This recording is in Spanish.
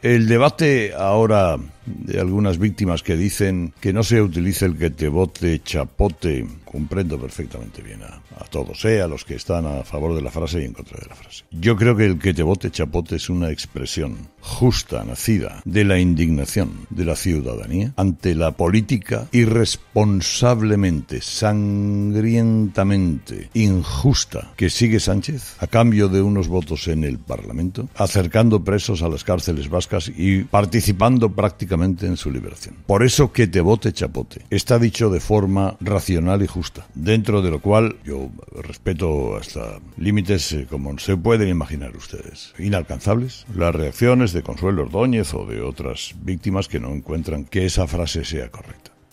El debate ahora de algunas víctimas que dicen que no se utilice el que te bote chapote comprendo perfectamente bien a, todos, sea eh, a los que están a favor de la frase y en contra de la frase. Yo creo que el que te vote chapote es una expresión justa, nacida, de la indignación de la ciudadanía ante la política irresponsablemente, sangrientamente, injusta que sigue Sánchez a cambio de unos votos en el Parlamento, acercando presos a las cárceles vascas y participando prácticamente en su liberación. Por eso que te vote chapote está dicho de forma racional y justa dentro de lo cual yo respeto hasta límites eh, como se pueden imaginar ustedes, inalcanzables. Las reacciones de Consuelo Ordóñez o de otras víctimas que no encuentran que esa frase sea correcta.